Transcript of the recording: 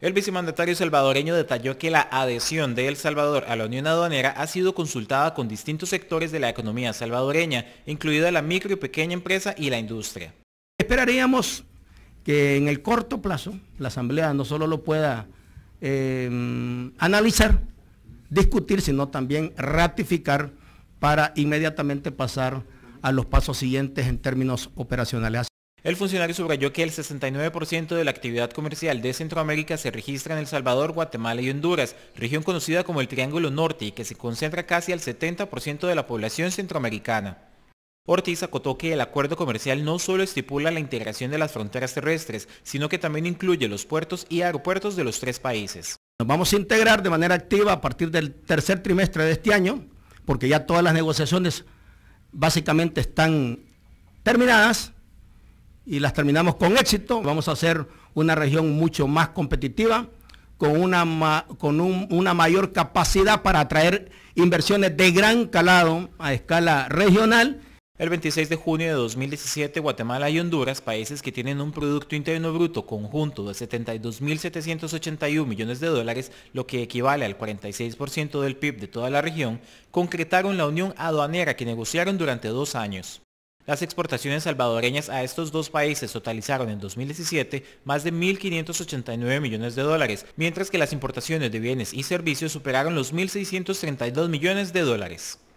El vicemandatario salvadoreño detalló que la adhesión de El Salvador a la Unión Aduanera ha sido consultada con distintos sectores de la economía salvadoreña, incluida la micro y pequeña empresa y la industria. Esperaríamos que en el corto plazo la Asamblea no solo lo pueda eh, analizar, discutir, sino también ratificar para inmediatamente pasar a los pasos siguientes en términos operacionales. El funcionario subrayó que el 69% de la actividad comercial de Centroamérica se registra en El Salvador, Guatemala y Honduras, región conocida como el Triángulo Norte y que se concentra casi al 70% de la población centroamericana. Ortiz acotó que el acuerdo comercial no solo estipula la integración de las fronteras terrestres, sino que también incluye los puertos y aeropuertos de los tres países. Nos vamos a integrar de manera activa a partir del tercer trimestre de este año, porque ya todas las negociaciones básicamente están terminadas y las terminamos con éxito. Vamos a hacer una región mucho más competitiva, con una, con una mayor capacidad para atraer inversiones de gran calado a escala regional. El 26 de junio de 2017, Guatemala y Honduras, países que tienen un Producto Interno Bruto conjunto de 72.781 millones de dólares, lo que equivale al 46% del PIB de toda la región, concretaron la unión aduanera que negociaron durante dos años. Las exportaciones salvadoreñas a estos dos países totalizaron en 2017 más de 1.589 millones de dólares, mientras que las importaciones de bienes y servicios superaron los 1.632 millones de dólares.